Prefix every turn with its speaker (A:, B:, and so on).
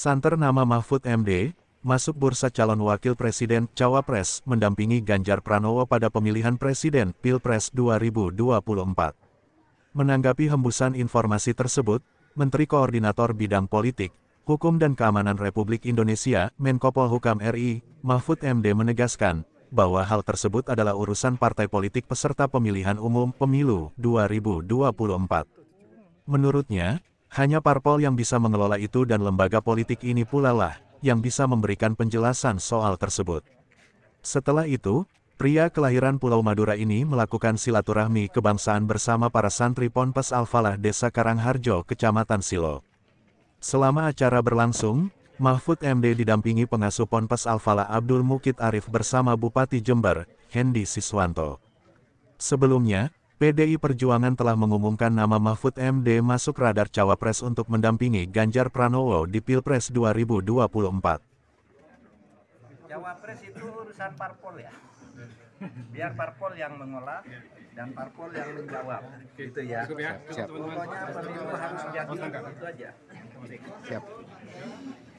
A: Santer nama Mahfud MD, masuk bursa calon wakil presiden Cawapres mendampingi Ganjar Pranowo pada pemilihan presiden Pilpres 2024. Menanggapi hembusan informasi tersebut, Menteri Koordinator Bidang Politik, Hukum dan Keamanan Republik Indonesia, Menko Polhukam RI, Mahfud MD menegaskan, bahwa hal tersebut adalah urusan partai politik peserta pemilihan umum pemilu 2024.
B: Menurutnya,
A: hanya parpol yang bisa mengelola itu dan lembaga politik ini pula lah, yang bisa memberikan penjelasan soal tersebut. Setelah itu, pria kelahiran Pulau Madura ini melakukan silaturahmi kebangsaan bersama para santri Ponpes Alfalah Desa Karangharjo, Kecamatan Silo. Selama acara berlangsung, Mahfud MD didampingi pengasuh Ponpes al Abdul Mukit Arif bersama Bupati Jember, Hendi Siswanto. Sebelumnya, PDI Perjuangan telah mengumumkan nama Mahfud MD masuk radar cawapres untuk mendampingi Ganjar Pranowo di Pilpres 2024.
C: Cawapres itu urusan parpol ya. Biar parpol yang mengolah dan parpol yang menjawab. Gitu ya. Siap. Pokoknya pemilu harus jadi itu aja.
D: Siap.